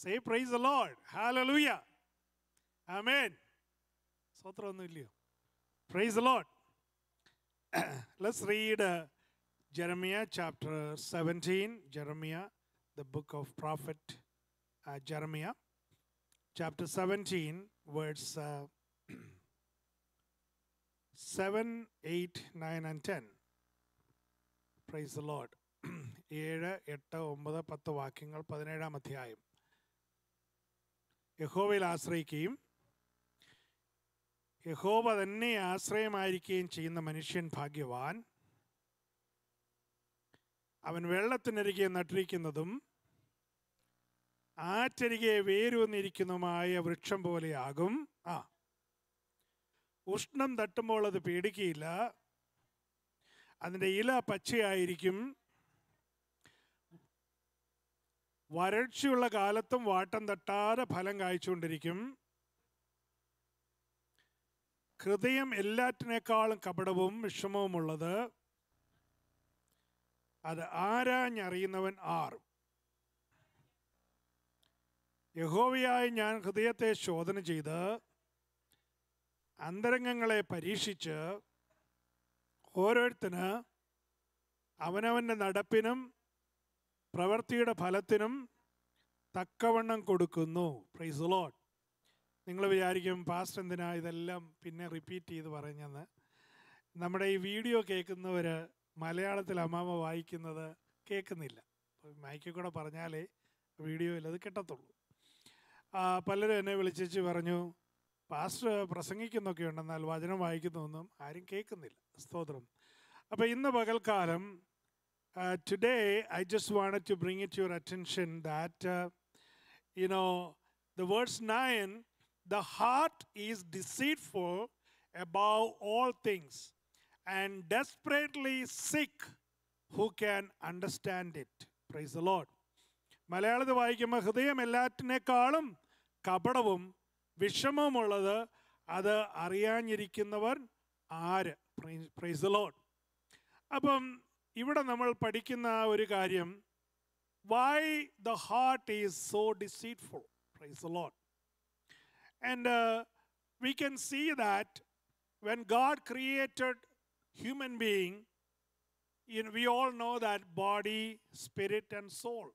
Say praise the Lord. Hallelujah. Amen. Praise the Lord. Let's read uh, Jeremiah chapter 17. Jeremiah, the book of prophet uh, Jeremiah. Chapter 17, verse uh, 7, 8, 9, and 10. Praise the Lord. 7, 8, 9, 10. യഹോവയിൽ ആശ്രയിക്കുകയും യഹോവ തന്നെ ആശ്രയമായിരിക്കുകയും ചെയ്യുന്ന മനുഷ്യൻ ഭാഗ്യവാൻ അവൻ വെള്ളത്തിനരികെ നട്ടിരിക്കുന്നതും ആറ്റരികെ വേരൂന്നിരിക്കുന്നതുമായ വൃക്ഷം പോലെയാകും ആ ഉഷ്ണം തട്ടുമ്പോൾ അത് പേടിക്കുകയില്ല അതിൻ്റെ ഇല പച്ചയായിരിക്കും വരൾച്ചയുള്ള കാലത്തും വാട്ടം തട്ടാതെ ഫലം കായ്ച്ചുകൊണ്ടിരിക്കും ഹൃദയം എല്ലാറ്റിനേക്കാളും കപടവും വിഷമവുമുള്ളത് അത് ആരാഞ്ഞറിയുന്നവൻ ആർ യഹോവയായി ഞാൻ ഹൃദയത്തെ ശോധന ചെയ്ത് അന്തരംഗങ്ങളെ പരീക്ഷിച്ച് ഓരോരുത്തന് അവനവൻ്റെ നടപ്പിനും പ്രവൃത്തിയുടെ ഫലത്തിനും തക്കവണ്ണം കൊടുക്കുന്നു പ്രൈസ് ലോട്ട് നിങ്ങൾ വിചാരിക്കും പാസ്റ്റ് എന്തിനാ ഇതെല്ലാം പിന്നെ റിപ്പീറ്റ് ചെയ്ത് പറഞ്ഞെന്ന് നമ്മുടെ ഈ വീഡിയോ കേൾക്കുന്നവർ മലയാളത്തിൽ അമ്മാമ വായിക്കുന്നത് കേൾക്കുന്നില്ല മൈക്കിൽ കൂടെ പറഞ്ഞാലേ വീഡിയോയിൽ അത് കിട്ടത്തുള്ളൂ പലരും എന്നെ വിളിച്ചേച്ച് പറഞ്ഞു പാസ്റ്റർ പ്രസംഗിക്കുന്നൊക്കെ ഉണ്ടെന്നാൽ വചനം വായിക്കുന്നൊന്നും ആരും കേൾക്കുന്നില്ല സ്തോത്രം അപ്പോൾ ഇന്ന് പകൽക്കാലം Uh, today, I just wanted to bring it to your attention that, uh, you know, the verse 9 the heart is deceitful above all things and desperately sick. Who can understand it? Praise the Lord മലയാളത്തിൽ വായിക്കുമ്പോൾ ഹൃദയം എല്ലാറ്റിനേക്കാളും കപടവും വിഷമവുമുള്ളത് അത് അറിയാഞ്ഞിരിക്കുന്നവർ ആര് price the load അപ്പം ഇവിടെ നമ്മൾ പഠിക്കുന്ന ഒരു കാര്യം why the heart is so deceitful praise a lot and we can see that when God created human being you know, we all know that body, spirit, and soul.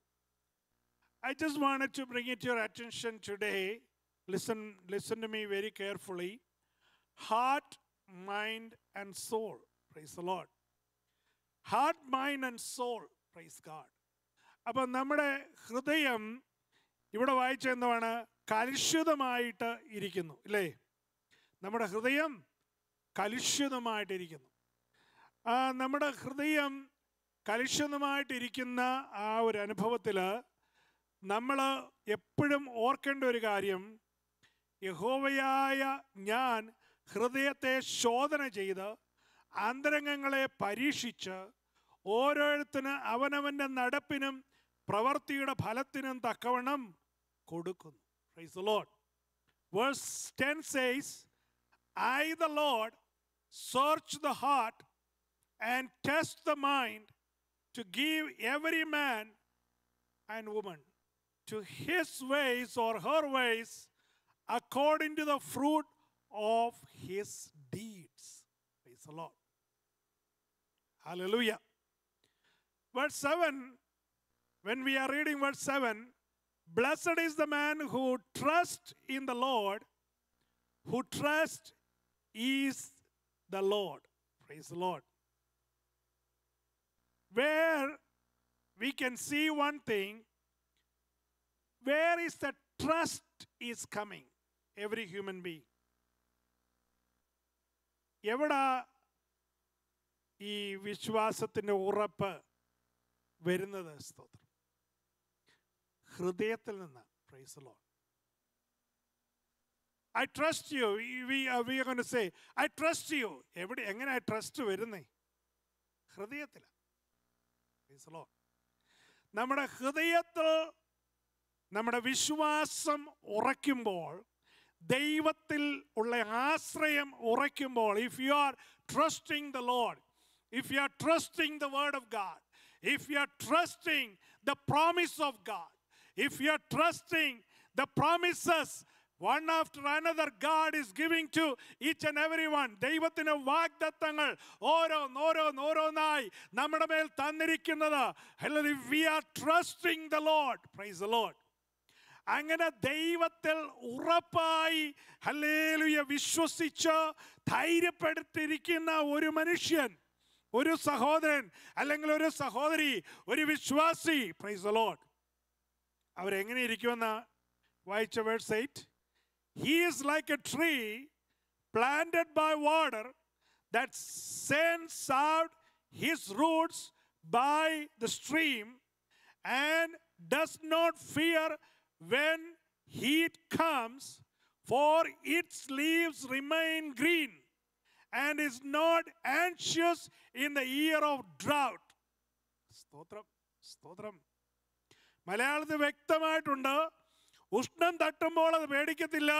I just wanted to bring it to your attention today. Listen, listen to me very carefully. Heart, mind, and soul. Praise the Lord. Heart mind and soul praise God അപ്പം നമ്മുടെ ഹൃദയം ഇവിടെ വായിച്ച എന്താണ് കലുഷിതമായിട്ട് ഇരിക്കുന്നു ഇല്ലേ നമ്മുടെ ഹൃദയം കലുഷിതമായിട്ടിരിക്കുന്നു നമ്മുടെ ഹൃദയം കലുഷിതമായിട്ടിരിക്കുന്ന ആ ഒരു അനുഭവത്തിൽ നമ്മൾ എപ്പോഴും ഓർക്കേണ്ട ഒരു കാര്യം യഹോവയായ ഞാൻ ഹൃദയത്തെ ശോധന ചെയ്ത് ആന്തരംഗങ്ങളെ പരീക്ഷിച്ച് ഓരോരുത്തന് അവനവൻ്റെ നടപ്പിനും പ്രവൃത്തിയുടെ ഫലത്തിനും തക്കവണ്ണം കൊടുക്കുന്നു praise Lord verse ten says I the Lord search the heart and test the mind to give every man and woman to his ways or her ways according to the fruit of his deeds praise Lord Hallelujah. Verse 7, when we are reading verse 7, blessed is the man who trusts in the Lord, who trusts is the Lord. Praise the Lord. Where we can see one thing, where is the trust is coming? Every human being. എവിടെ ഈ വിശ്വാസത്തിൻ്റെ ഉറപ്പ് വരുന്നത് സ്തോത്രം ഹൃദയത്തിൽ നിന്ന് praise Lord I trust you we we say I trust you എവിടെ എങ്ങനെ ഐ ട്രസ്റ്റ് വരുന്നേ ഹൃദയത്തിൽ പ്രൈസ് നമ്മുടെ ഹൃദയത്തിൽ നമ്മുടെ വിശ്വാസം ഉറയ്ക്കുമ്പോൾ ദൈവത്തിൽ ഉള്ള ആശ്രയം ഉറയ്ക്കുമ്പോൾ if you are trusting the Lord if you are trusting the Word of God, if you are trusting the promise of God, if you are trusting the promises one after another God is giving to each and every one ദൈവത്തിന് വാഗ്ദത്തങ്ങൾ ഓരോന്നോരോന്നോരോന്നായി നമ്മുടെ മേൽ തന്നിരിക്കുന്നത് we are trusting the Lord. Praise the Lord അങ്ങനെ ദൈവത്തിൽ ഉറപ്പായി hallelujah വിശ്വസിച്ച് ധൈര്യപ്പെടുത്തിയിരിക്കുന്ന ഒരു മനുഷ്യൻ ഒരു സഹോദരൻ അല്ലെങ്കിൽ ഒരു സഹോദരി ഒരു വിശ്വാസി പ്രൈസ് ലോഡ് അവരെങ്ങനെ ഇരിക്കുമെന്ന് വായിച്ച verse eight he is like a tree planted by water that sends out his roots by the stream and does not fear when heat comes for its leaves remain green and is not anxious in the year of drought. സ്തോത്രം സ്തോത്രം മലയാളത്തിൽ വ്യക്തമായിട്ടുണ്ട് ഉഷ്ണം തട്ടുമ്പോൾ അത് പേടിക്കത്തില്ല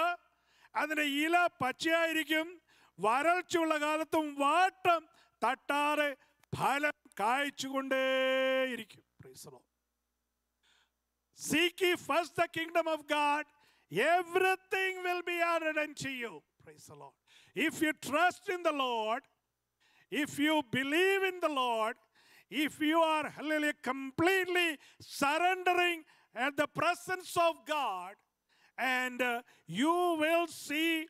അതിൻ്റെ ഇല പച്ചയായിരിക്കും വരൾച്ചയുള്ള കാലത്തും വാട്ടം തട്ടാതെ ഫലം കായ്ച്ചുകൊണ്ടേയിരിക്കും Seek ye first the kingdom of God, everything will be added unto you. Praise the Lord. If you trust in the Lord, if you believe in the Lord, if you are hallelujah, completely surrendering at the presence of God, and uh, you will see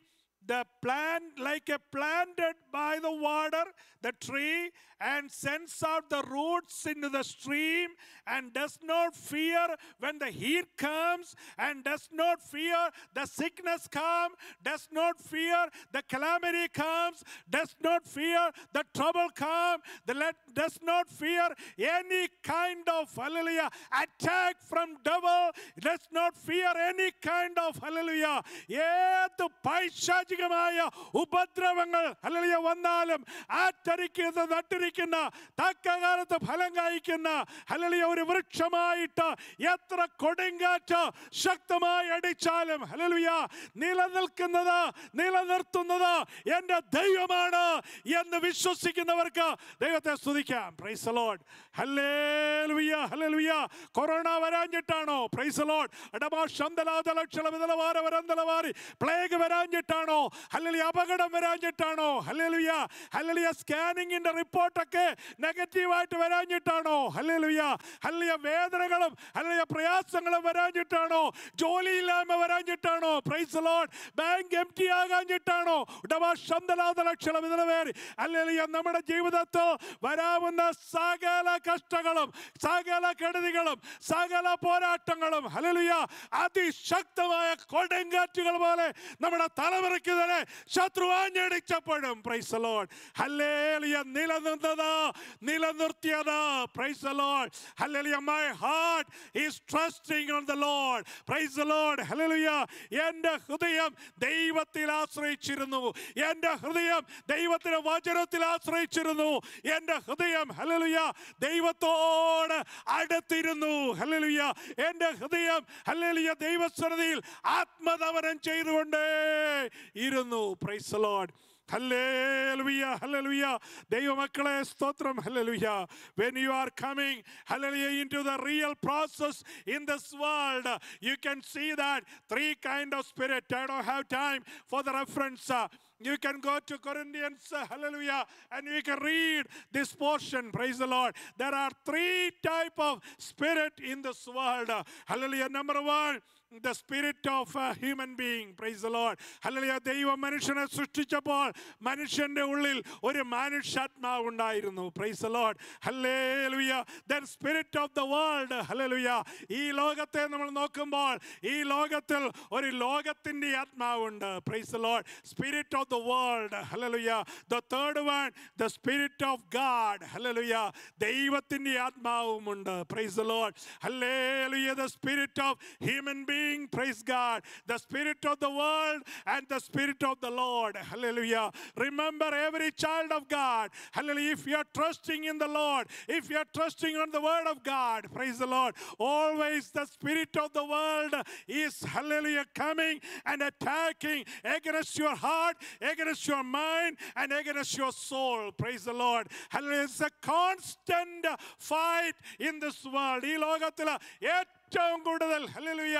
the plant like a planted by the water the tree and sends out the roots into the stream and does not fear when the heat comes and does not fear the sickness come does not fear the calamity comes does not fear the trouble come the let, does not fear any kind of hallelujah attack from devil does not fear any kind of hallelujah ഏത് പൈശാചിക സാമ്പത്തികമായ ഉപദ്രവങ്ങൾ അല്ലെ വന്നാലും ആറ്റരിക്കുന്ന നട്ടിരിക്കുന്ന തക്കകാലത്ത് ഫലം കായ്ക്കുന്ന അല്ലെ ഒരു വൃക്ഷമായിട്ട് എത്ര കൊടുങ്കാറ്റ് ശക്തമായി അടിച്ചാലും ഹലലുയ നിലനിൽക്കുന്നത് നിലനിർത്തുന്നത് എൻ്റെ ദൈവമാണ് എന്ന് വിശ്വസിക്കുന്നവർക്ക് ദൈവത്തെ സ്തുതിക്കാം praise Lord hallelujah hallelujah corona വരാഞ്ഞിട്ടാണോ പ്രൈസ് ലോഡ് അടമാ ശന്തലാതലക്ഷലമിതലവാര വരന്തലവാരി പ്ലേഗ് വരാഞ്ഞിട്ടാണോ അല്ലെങ്കിൽ അപകടം വരാഞ്ഞിട്ടാണോ ഹല്ലേലുയ ഹല്ലേലുയ സ്കാനിങ്ങിൻ്റെ റിപ്പോർട്ടൊക്കെ നെഗറ്റീവായിട്ട് വരാഞ്ഞിട്ടാണോ ഹല്ലേലുയ ഹല്ലേയ വേദനകളും അല്ലെങ്കിൽ പ്രയാസങ്ങളും വരാഞ്ഞിട്ടാണോ ജോലിയില്ലായ്മ വരാഞ്ഞിട്ടാണോ praise Lord bank empty ആകാഞ്ഞിട്ടാണോ ലക്ഷണം ഇതിന് പേര് അല്ലെങ്കിൽ നമ്മുടെ ജീവിതത്തിൽ വരാവുന്ന സകല കഷ്ടങ്ങളും സകല കെടുതികളും സകല പോരാട്ടങ്ങളും ഹല്ലേലുയ അതിശക്തമായ കൊടുങ്കാറ്റുകൾ പോലെ നമ്മുടെ തലമുറയ്ക്ക് മനുഷ്യനെ ശത്രു ആഞ്ഞടിച്ചപ്പോഴും പ്രൈസ് ലോൺ ഹല്ലേലിയ നിലനിർന്നത് നിലനിർത്തിയത് praise Lord hallelujah my heart is trusting on the Lord praise Lord hallelujah എൻ്റെ ഹൃദയം ദൈവത്തിൽ ആശ്രയിച്ചിരുന്നു എൻ്റെ ഹൃദയം ദൈവത്തിൻ്റെ വചനത്തിൽ ആശ്രയിച്ചിരുന്നു എൻ്റെ ഹൃദയം ഹല്ലേലൂയ ദൈവത്തോട് അടുത്തിരുന്നു ഹല്ലേലൂയ എൻ്റെ ഹൃദയം ഹല്ലേലൂയ ദൈവസ്വരതയിൽ ആത്മതവനം ചെയ്തുകൊണ്ടേ ഇരുന്നു praise Lord hallelujah hallelujah when you are coming hallelujah into the real process in this world you can see that three kind of spirit i don't have time for the reference you can go to corinthians hallelujah and you can read this portion praise the lord there are three type of spirit in this world hallelujah number 1 the spirit of a human being praise Lord Lord അല്ലെങ്കിൽ ദൈവം മനുഷ്യനെ സൃഷ്ടിച്ചപ്പോൾ മനുഷ്യൻ്റെ ഉള്ളിൽ ഒരു മനുഷ്യാത്മാവ് ഉണ്ടായിരുന്നു price Lord hallelujah the spirit of the world hallelujah ഈ ലോകത്തെ നമ്മൾ നോക്കുമ്പോൾ ഈ ലോകത്തിൽ ഒരു ലോകത്തിൻ്റെ ആത്മാവുണ്ട് praise Lord spirit of the world hallelujah the third one the spirit of God hallelujah ദൈവത്തിൻ്റെ ആത്മാവുമുണ്ട് praise Lord hallelujah the spirit of human ബീ Praise God. The spirit of the world and the spirit of the Lord. Hallelujah. Remember, every child of God. Hallelujah. If you are trusting in the Lord, if you are trusting on the word of God, praise the Lord. Always the spirit of the world is, hallelujah, coming and attacking against your heart, against your mind, and against your soul. Praise the Lord. Hallelujah. It's a constant fight in this world. ഏറ്റവും കൂടുതൽ ഹലലുയ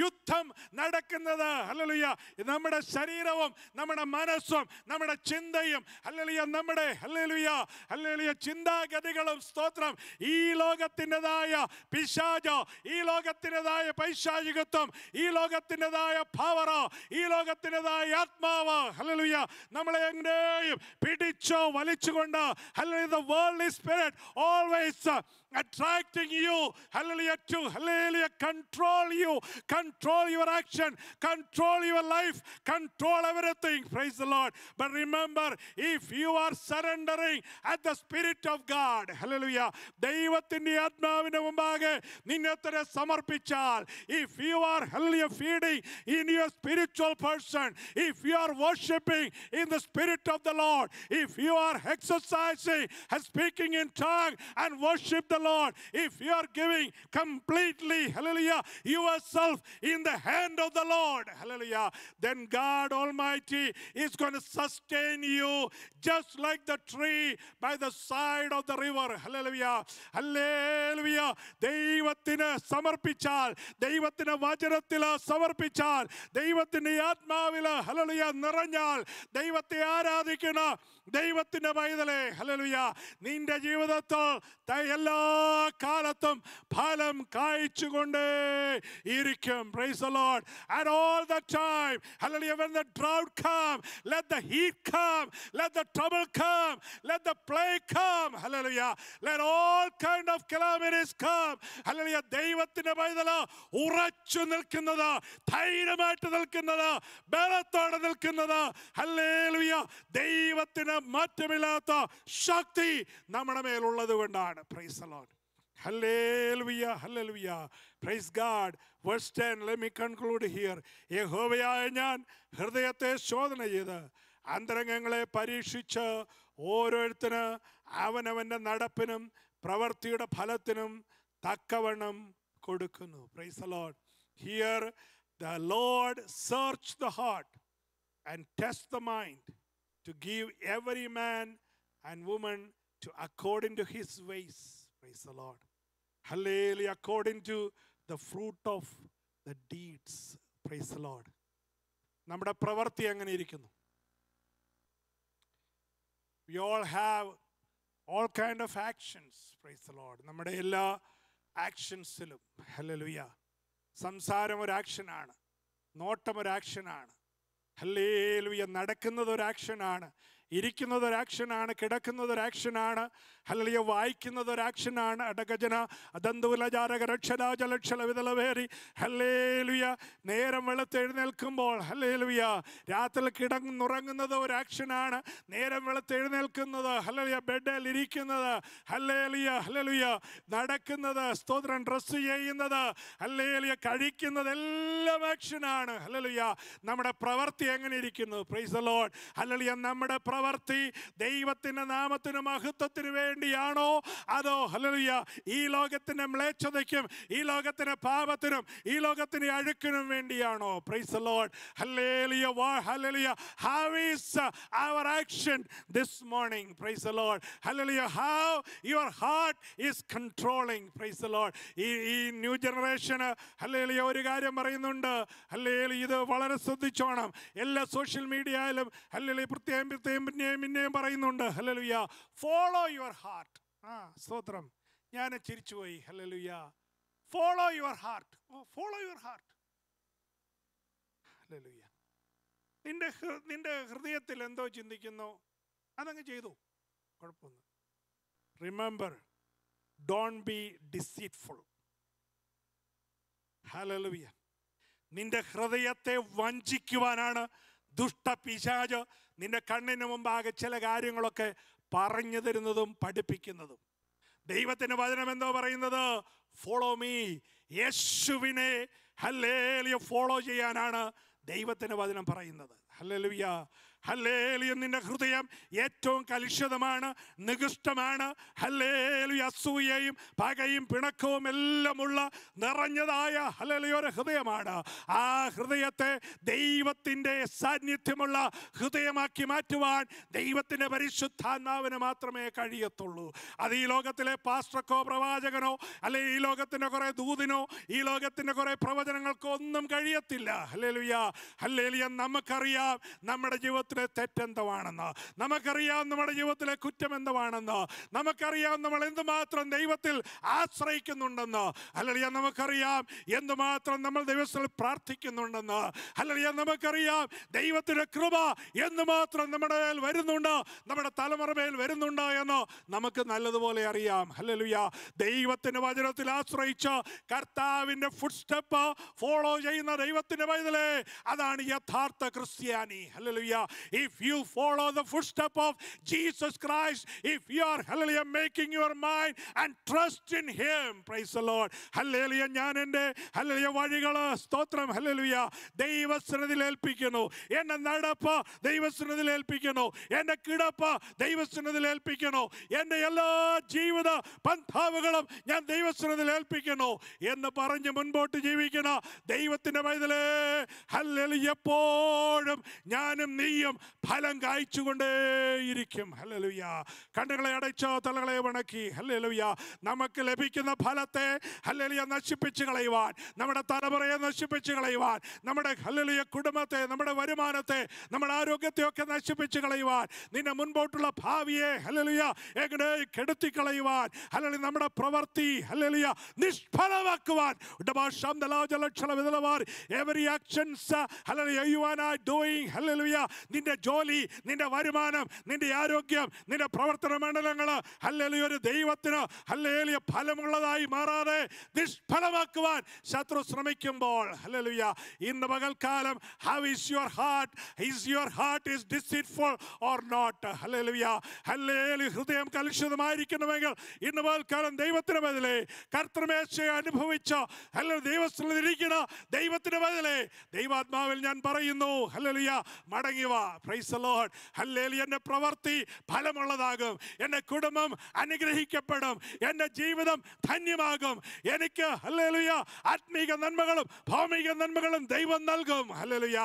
യുദ്ധം നടക്കുന്നത് ഹലലുയ നമ്മുടെ ശരീരവും നമ്മുടെ മനസ്സും നമ്മുടെ ചിന്തയും ഹലലുയ നമ്മുടെ ഹലലുയ ഹലലുയ ചിന്താഗതികളും സ്തോത്രം ഈ ലോകത്തിൻ്റെതായ പിശാചോ ഈ ലോകത്തിൻ്റെതായ പൈശാചികത്വം ഈ ലോകത്തിൻ്റെതായ പവറോ ഈ ലോകത്തിൻ്റെതായ ആത്മാവോ ഹലലുയ നമ്മളെ എങ്ങനെയും പിടിച്ചോ വലിച്ചുകൊണ്ട് hallelujah the world spirit always attracting you hallelujah to hallelujah hallelujah, control you, control your action, control your life, control everything. Praise the Lord. But remember, if you are surrendering at the Spirit of God, hallelujah, ദൈവത്തിൻ്റെ ആത്മാവിൻ്റെ മുമ്പാകെ നിന്നെ തന്നെ സമർപ്പിച്ചാൽ if you are hallelujah feeding in your spiritual person if you are worshipping in the spirit of the Lord if you are exercising speaking in tongue and worship the Lord if you are giving completely freely, hallelujah, yourself in the hand of the Lord, hallelujah, then God Almighty is going to sustain you just like the tree by the side of the river, hallelujah, hallelujah. ദൈവത്തിന് സമർപ്പിച്ചാൽ ദൈവത്തിന് വചനത്തിൽ സമർപ്പിച്ചാൽ ദൈവത്തിൻ്റെ ആത്മാവിൽ hallelujah നിറഞ്ഞാൽ ദൈവത്തെ ആരാധിക്കുന്ന ദൈവത്തിൻ്റെ പൈതലെ ഹലലുയ നിന്റെ ജീവിതത്തിൽ എല്ലാ കാലത്തും ഫലം കായ്ച്ചു പ്രവർത്തിച്ചുകൊണ്ടേ ഇരിക്കും praise the Lord and all the time hallelujah when the drought come let the heat come let the trouble come let the plague come hallelujah let all kind of calamities come hallelujah ദൈവത്തിന്റെ പൈതല ഉറച്ചു നിൽക്കുന്നത് ധൈര്യമായിട്ട് നിൽക്കുന്നത് ബലത്തോടെ നിൽക്കുന്നത് hallelujah ദൈവത്തിന് മാറ്റമില്ലാത്ത ശക്തി നമ്മുടെ മേലുള്ളത് കൊണ്ടാണ് praise Lord Hallelujah, hallelujah. Praise God. Verse 10, let me conclude here. Yehovah Yanyan, Hirdayate Shodhana Yeda, Andrangangle Parishicha, Oroitana, Avanavanda Nadapinam, Pravartida Palatinam, Takavanam, Kodukunu. Praise the Lord. Here, the Lord search the heart and test the mind to give every man and woman to according to his ways. Praise the Lord. Hallelujah. According to the fruit of the deeds. Praise the Lord. We all have all kind of actions. Praise the Lord. We all actions actions. Hallelujah. സംസാരം ഒരു ആക്ഷനാണ് Hallelujah! ഒരു ആക്ഷനാണ് hallelujah നടക്കുന്നത് ഒരു ആക്ഷനാണ് ഇരിക്കുന്നത് ഒരു ആക്ഷനാണ് കിടക്കുന്നത് ഒരു ആക്ഷനാണ് അല്ലെങ്കിൽ വായിക്കുന്നത് ഒരു ആക്ഷനാണ് അടകജന അദന്തൂലജാരക രക്ഷരാജലക്ഷല വിതലവേറി ഹല്ലേലുയ നേരം വെളുത്തെഴുന്നേൽക്കുമ്പോൾ ഹല്ലേലുയ രാത്രി കിടന്നുറങ്ങുന്നത് ഒരു ആക്ഷനാണ് നേരം വെളുത്തെഴുന്നേൽക്കുന്നത് ഹല്ലലിയ ബെഡിൽ ഇരിക്കുന്നത് ഹല്ലേലിയ ഹല്ലലുയ നടക്കുന്നത് സ്തോത്രം ഡ്രസ്സ് ചെയ്യുന്നത് ഹല്ലേലിയ കഴിക്കുന്നത് എല്ലാം ആക്ഷനാണ് ഹല്ലലുയ നമ്മുടെ പ്രവൃത്തി എങ്ങനെ ഇരിക്കുന്നു പ്രൈസ് ലോൺ ഹല്ലലിയ നമ്മുടെ പ്രവൃത്തി ദൈവത്തിൻ്റെ നാമത്തിനും മഹത്വത്തിനു വേണ്ടി വേണ്ടിയാണോ അതോ ഹലറിയ ഈ ലോകത്തിൻ്റെ മ്ലേച്ഛതയ്ക്കും ഈ ലോകത്തിൻ്റെ പാപത്തിനും ഈ ലോകത്തിൻ്റെ അഴുക്കിനും വേണ്ടിയാണോ പ്രൈസ് ലോഡ് ഹലേലിയ വാ hallelujah how is our action this morning praise Lord hallelujah how your heart is controlling praise Lord ഈ ഈ ന്യൂ ജനറേഷന് ഹല്ലേലിയ ഒരു കാര്യം പറയുന്നുണ്ട് ഹല്ലേലി ഇത് വളരെ ശ്രദ്ധിച്ചോണം എല്ലാ സോഷ്യൽ മീഡിയയിലും ഹല്ലേലി പ്രത്യേകം പ്രത്യേകം പിന്നെയും പിന്നെയും പറയുന്നുണ്ട് hallelujah follow your heart heart ആ സ്തോത്രം ഞാൻ ചിരിച്ചുപോയി hallelujah follow your heart oh follow your heart hallelujah നിന്റെ നിന്റെ ഹൃദയത്തിൽ എന്തോ ചിന്തിക്കുന്നു അതങ്ങ് ചെയ്തു കുഴപ്പമൊന്നും remember don't be deceitful hallelujah നിന്റെ ഹൃദയത്തെ വഞ്ചിക്കുവാനാണ് പിശാച് നിന്റെ കണ്ണിന് മുമ്പാകെ ചില കാര്യങ്ങളൊക്കെ പറഞ്ഞു തരുന്നതും പഠിപ്പിക്കുന്നതും ദൈവത്തിൻ്റെ വചനം എന്തോ പറയുന്നത് ഫോളോ മീ യേശുവിനെ ഹല്ലേലിയ ഫോളോ ചെയ്യാനാണ് ദൈവത്തിൻ്റെ വചനം പറയുന്നത് ഹല്ലേലിയ ഹല്ലേലിയ നിന്റെ ഹൃദയം ഏറ്റവും കലുഷിതമാണ് നികൃഷ്ടമാണ് ഹല്ലേലി അസൂയയും പകയും പിണക്കവും എല്ലാമുള്ള നിറഞ്ഞതായ ഹലലിയൊരു ഹൃദയമാണ് ആ ഹൃദയത്തെ ദൈവത്തിൻ്റെ സാന്നിധ്യമുള്ള ഹൃദയമാക്കി മാറ്റുവാൻ ദൈവത്തിൻ്റെ പരിശുദ്ധാത്മാവിന് മാത്രമേ കഴിയത്തുള്ളൂ അത് ഈ ലോകത്തിലെ പാസ്റ്റർക്കോ പ്രവാചകനോ അല്ലെ ഈ ലോകത്തിൻ്റെ കുറേ ദൂതിനോ ഈ ലോകത്തിൻ്റെ കുറേ പ്രവചനങ്ങൾക്കോ ഒന്നും കഴിയത്തില്ല ഹല്ലേലുയ ഹല്ലേലിയ നമുക്കറിയാം നമ്മുടെ ജീവിതത്തിൽ ജീവിതത്തിലെ തെറ്റെന്തുവാണെന്ന് നമുക്കറിയാം നമ്മുടെ ജീവിതത്തിലെ കുറ്റം എന്തുവാണെന്ന് നമുക്കറിയാം നമ്മൾ എന്തുമാത്രം ദൈവത്തിൽ ആശ്രയിക്കുന്നുണ്ടെന്ന് അല്ലെങ്കിൽ നമുക്കറിയാം എന്തുമാത്രം നമ്മൾ ദൈവത്തിൽ പ്രാർത്ഥിക്കുന്നുണ്ടെന്ന് അല്ലെങ്കിൽ നമുക്കറിയാം ദൈവത്തിൻ്റെ കൃപ എന്തുമാത്രം നമ്മുടെ മേൽ വരുന്നുണ്ട് നമ്മുടെ തലമുറ മേൽ വരുന്നുണ്ട് എന്ന് നമുക്ക് നല്ലതുപോലെ അറിയാം ഹലലുയ ദൈവത്തിൻ്റെ വചനത്തിൽ ആശ്രയിച്ച് കർത്താവിൻ്റെ ഫുഡ് സ്റ്റെപ്പ് ഫോളോ ചെയ്യുന്ന ദൈവത്തിൻ്റെ വയതിലെ അതാണ് യഥാർത്ഥ ക്രിസ്ത്യാനി hallelujah if you follow the footstep of Jesus Christ, if you are, hallelujah, making your mind and trust in Him, praise the Lord. Hallelujah ഞാൻ എൻ്റെ ഹല്ലേലിയ വഴികൾ സ്തോത്രം ഹല്ലേലിയ ദൈവസ്നതിൽ ഏൽപ്പിക്കുന്നു എൻ്റെ നടപ്പ് ദൈവസ്നതിൽ ഏൽപ്പിക്കുന്നു എൻ്റെ കിടപ്പ് ദൈവസ്നതിൽ ഏൽപ്പിക്കുന്നു എൻ്റെ എല്ലാ ജീവിത പന്ഥാവുകളും ഞാൻ ദൈവസ്നതിൽ ഏൽപ്പിക്കുന്നു എന്ന് പറഞ്ഞ് മുൻപോട്ട് ജീവിക്കണ ദൈവത്തിൻ്റെ പൈതലേ ഹല്ലേലി എപ്പോഴും ഞാനും നീയും നിശ്ചയം ഫലം കായ്ച്ചുകൊണ്ടേയിരിക്കും ഹലലുയ്യ കണ്ണുകളെ അടച്ചോ തലകളെ വണക്കി ഹലലുയ്യ നമുക്ക് ലഭിക്കുന്ന ഫലത്തെ ഹലലിയ നശിപ്പിച്ച് കളയുവാൻ നമ്മുടെ തലമുറയെ നശിപ്പിച്ച് കളയുവാൻ നമ്മുടെ ഹലലിയ കുടുംബത്തെ നമ്മുടെ വരുമാനത്തെ നമ്മുടെ ആരോഗ്യത്തെ ഒക്കെ നശിപ്പിച്ച് കളയുവാൻ നിന്നെ മുൻപോട്ടുള്ള ഭാവിയെ ഹലലിയ എങ്ങനെ കെടുത്തി കളയുവാൻ ഹലലി നമ്മുടെ പ്രവൃത്തി ഹലലിയ നിഷ്ഫലമാക്കുവാൻ ഏവരി ആക്ഷൻസ് ഡൂയിങ് നിന്റെ ജോലി നിന്റെ വരുമാനം നിന്റെ ആരോഗ്യം നിന്റെ പ്രവർത്തന മണ്ഡലങ്ങൾ അല്ലെങ്കിൽ ഒരു ദൈവത്തിന് അല്ലെങ്കിൽ ഫലമുള്ളതായി മാറാതെ നിഷ്ഫലമാക്കുവാൻ ശത്രു ശ്രമിക്കുമ്പോൾ അല്ലെലുയ്യ ഇന്ന് പകൽക്കാലം how is your heart is your heart is deceitful or not alleluia hallelujah ഹൃദയം കലുഷിതമായിരിക്കണമെങ്കിൽ ഇന്ന് പകൽക്കാലം ദൈവത്തിന് ബദലെ കർത്തൃമേശ അനുഭവിച്ച അല്ലെങ്കിൽ ദൈവസ്ഥലത്തിരിക്കണോ ദൈവത്തിന് ബദലെ ദൈവാത്മാവിൽ ഞാൻ പറയുന്നു അല്ലെലുയ്യ മടങ്ങിവാ പ്രൈസ് ലോഡ് ഹല്ലേലി എൻ്റെ പ്രവൃത്തി ഫലമുള്ളതാകും എൻ്റെ കുടുംബം അനുഗ്രഹിക്കപ്പെടും എൻ്റെ ജീവിതം ധന്യമാകും എനിക്ക് ഹല്ലേലുയ ആത്മീക നന്മകളും ഭൗമിക നന്മകളും ദൈവം നൽകും ഹല്ലേലുയ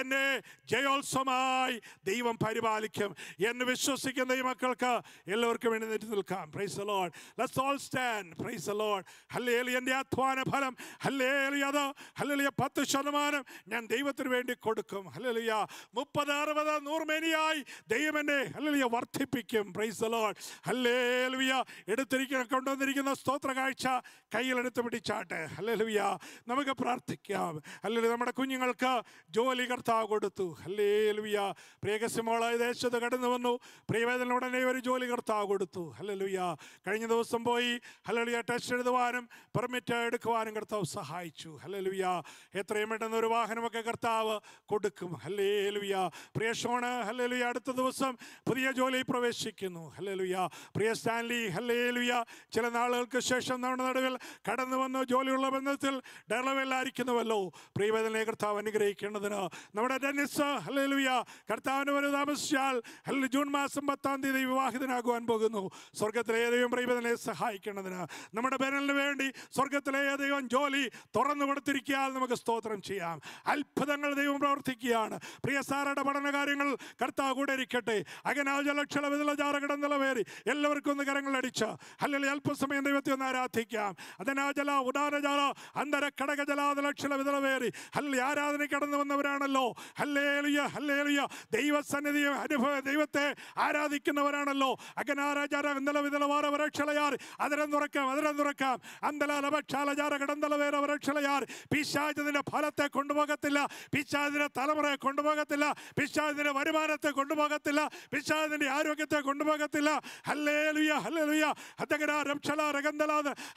എന്നെ ജയോത്സവമായി ദൈവം പരിപാലിക്കും എന്ന് വിശ്വസിക്കുന്ന ഈ മക്കൾക്ക് എല്ലാവർക്കും എഴുന്നേറ്റ് നിൽക്കാം praise Lord let's all stand praise Lord hallelujah എൻ്റെ അധ്വാന ഫലം ഹല്ലേലി അത് ഹല്ലേലിയ പത്ത് ശതമാനം ഞാൻ ദൈവത്തിന് വേണ്ടി കൊടുക്കും ഹല്ലേലിയ മുപ്പത് നൂററുപത് നൂറുമേനിയായി ദൈവം എന്നെ അല്ലലിയ വർദ്ധിപ്പിക്കും പ്രൈസ് ഹല്ലേലുവിയ എടുത്തിരിക്കുന്ന കൊണ്ടുവന്നിരിക്കുന്ന സ്തോത്ര കാഴ്ച കയ്യിലെടുത്ത് പിടിച്ചാട്ടെ ഹല്ലേലുവിയ നമുക്ക് പ്രാർത്ഥിക്കാം അല്ലെങ്കിൽ നമ്മുടെ കുഞ്ഞുങ്ങൾക്ക് ജോലി കർത്താവ് കൊടുത്തു ഹല്ലേലുവിയ പ്രിയകസ്യമോളായ ദേശത്ത് കടന്നു വന്നു പ്രിയവേദന ഉടനെ ഒരു ജോലി കർത്താവ് കൊടുത്തു ഹല്ലേലുവിയ കഴിഞ്ഞ ദിവസം പോയി ഹല്ലേലുവിയ ടെസ്റ്റ് എഴുതുവാനും പെർമിറ്റ് എടുക്കുവാനും കർത്താവ് സഹായിച്ചു ഹല്ലേലുവിയ എത്രയും പെട്ടെന്ന് ഒരു വാഹനമൊക്കെ കർത്താവ് കൊടുക്കും ഹല്ലേലുവിയ പ്രിയ ഷോണ് ഹല്ലേലുയ അടുത്ത ദിവസം പുതിയ ജോലി പ്രവേശിക്കുന്നു ഹല്ലേലുയ പ്രിയ സ്റ്റാൻലി ഹല്ലേലുയ ചില നാളുകൾക്ക് ശേഷം നമ്മുടെ നടുവിൽ കടന്നു വന്ന ജോലിയുള്ള ബന്ധത്തിൽ ഡെളവെല്ലായിരിക്കുന്നുവല്ലോ പ്രിയവേദനെ കർത്താവ് അനുഗ്രഹിക്കേണ്ടതിന് നമ്മുടെ ഡെന്നിസ് ഹല്ലേലുയ കർത്താവിന് വരെ താമസിച്ചാൽ ജൂൺ മാസം പത്താം തീയതി വിവാഹിതനാകുവാൻ പോകുന്നു സ്വർഗത്തിലെ ഏതെങ്കിലും പ്രിയവേദനെ സഹായിക്കേണ്ടതിന് നമ്മുടെ ബനലിന് വേണ്ടി സ്വർഗത്തിലെ ഏതെങ്കിലും ജോലി തുറന്നു കൊടുത്തിരിക്കാൻ നമുക്ക് സ്തോത്രം ചെയ്യാം അത്ഭുതങ്ങൾ ദൈവം പ്രവർത്തിക്കുകയാണ് പ്രിയ സാറയുടെ പഠനം പറഞ്ഞ കാര്യങ്ങൾ കർത്താവ് കൂടെ ഇരിക്കട്ടെ അകനാജലക്ഷള വിതല എല്ലാവർക്കും ഒന്ന് കരങ്ങൾ അടിച്ച അല്ലെങ്കിൽ അല്പസമയം ദൈവത്തെ ഒന്ന് ആരാധിക്കാം അതനാജല ഉദാരജാല അന്തര കടക ജലാതലക്ഷള അല്ലെങ്കിൽ ആരാധന കടന്നു വന്നവരാണല്ലോ ഹല്ലേലിയ ഹല്ലേലിയ ദൈവസന്നിധി അനുഭവ ദൈവത്തെ ആരാധിക്കുന്നവരാണല്ലോ അകനാരാചാര ഇന്നലെ വിതലവാറ വരക്ഷളയാർ അതിരം തുറക്കാം അതിരം തുറക്കാം അന്തലാലപക്ഷാലചാര കടന്തലവേര വരക്ഷളയാർ പിശാചതിൻ്റെ ഫലത്തെ കൊണ്ടുപോകത്തില്ല പിശാചിൻ്റെ തലമുറയെ കൊണ്ടുപോകത്തില്ല പിശ പിശാദിന്റെ വരുമാനത്തെ കൊണ്ടുപോകത്തില്ല പിശാദിന്റെ ആരോഗ്യത്തെ കൊണ്ടുപോകത്തില്ല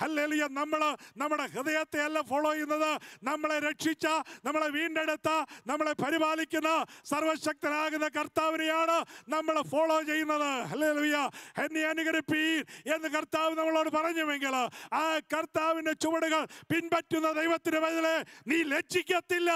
ഹല്ലേലുയ നമ്മൾ നമ്മുടെ ഹൃദയത്തെ അല്ല ഫോളോ ചെയ്യുന്നത് നമ്മളെ രക്ഷിച്ച നമ്മളെ വീണ്ടെടുത്ത നമ്മളെ പരിപാലിക്കുന്ന സർവശക്തനാകുന്ന കർത്താവിനെയാണ് നമ്മൾ ഫോളോ ചെയ്യുന്നത് എന്നെ അനുകരിപ്പീൻ എന്ന് കർത്താവ് നമ്മളോട് പറഞ്ഞുവെങ്കിൽ ആ കർത്താവിന്റെ ചുവടുകൾ പിൻപറ്റുന്ന ദൈവത്തിന് മുതലേ നീ ലജ്ജിക്കത്തില്ല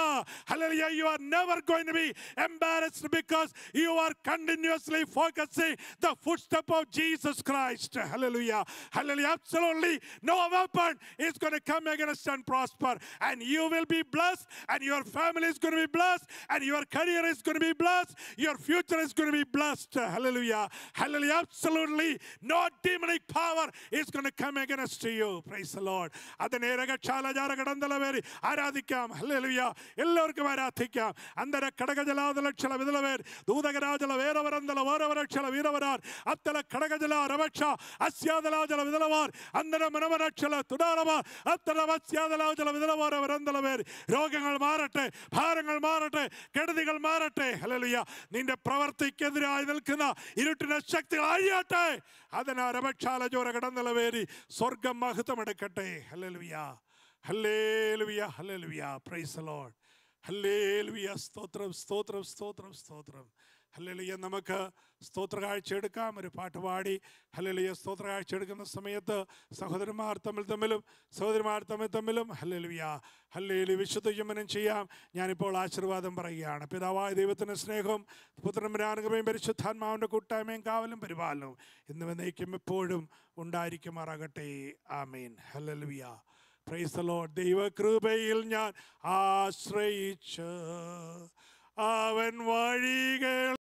hallelujah you are never going to be embarrass blessed because you are continuously focusing the footstep of Jesus Christ. Hallelujah. Hallelujah. Absolutely no weapon is going to come against and prosper. And you will be blessed, and your family is going to be blessed, and your career is going to be blessed, your future is going to be blessed. Hallelujah. Hallelujah. Absolutely no demonic power is going to come against you. Praise the Lord. അതിനേരക ചാലചാര ವಿದಲವೇರ್ ದೂದಗರಾಜಲ ವೇರವರಂದಲ ಓರವರಕ್ಷಲ ವೀರವರಾರ್ ಅತ್ತಲ ಕಡಗಜಲ ರಮಕ್ಷ ಅಸ್ಯಾದಲಾಜಲ ವಿದಲವಾರ್ അന്നര മനമനക്ഷല തുടർന്ന് അത്ര മത്സ്യാതലാചല വിതലവാര രോഗങ്ങൾ മാറട്ടെ ഭാരങ്ങൾ മാറട്ടെ കെടുതികൾ മാറട്ടെ ഹലലിയ നിന്റെ പ്രവർത്തിക്കെതിരായി നിൽക്കുന്ന ഇരുട്ടിന്റെ ശക്തികൾ അഴിയട്ടെ അതിനാ രമക്ഷാല ജോര കിടന്നല പേര് സ്വർഗം മഹത്വമെടുക്കട്ടെ hallelujah hallelujah hallelujah praise Lord hallelujah സ്തോത്രം സ്തോത്രം സ്തോത്രം സ്തോത്രം ഹല്ലേലുയ നമുക്ക് സ്തോത്ര കാഴ്ച എടുക്കാം ഒരു പാട്ട് പാടി ഹല്ലേലുയ സ്തോത്ര കാഴ്ച എടുക്കുന്ന സമയത്ത് സഹോദരന്മാർ തമ്മിൽ തമ്മിലും സഹോദരന്മാർ തമ്മിൽ തമ്മിലും ഹല്ലേലുയ ഹല്ലേലു വിശുദ്ധ ചുമനം ചെയ്യാം ഞാനിപ്പോൾ ആശീർവാദം പറയുകയാണ് പിതാവായ ദൈവത്തിൻ്റെ സ്നേഹവും പുത്രമരാനുകമയും പരിശുദ്ധാത്മാവിൻ്റെ കൂട്ടായ്മയും കാവലും പരിപാലനവും എന്നിവ എന്നേക്കും എപ്പോഴും ഉണ്ടായിരിക്കുമാറാകട്ടെ ആമേൻ ഹല്ലേലുയ പ്രൈസ് ലോഡ് ദൈവകൃപയിൽ ഞാൻ ആശ്രയിച്ചു അവൻ വഴികൾ